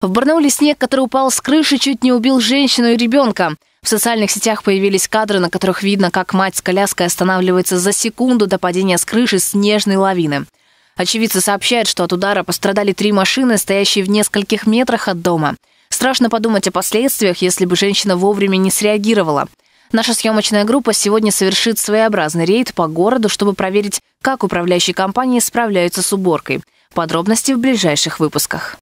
В Барнауле снег, который упал с крыши, чуть не убил женщину и ребенка. В социальных сетях появились кадры, на которых видно, как мать с коляской останавливается за секунду до падения с крыши снежной лавины. Очевидцы сообщают, что от удара пострадали три машины, стоящие в нескольких метрах от дома. Страшно подумать о последствиях, если бы женщина вовремя не среагировала. Наша съемочная группа сегодня совершит своеобразный рейд по городу, чтобы проверить, как управляющие компании справляются с уборкой. Подробности в ближайших выпусках.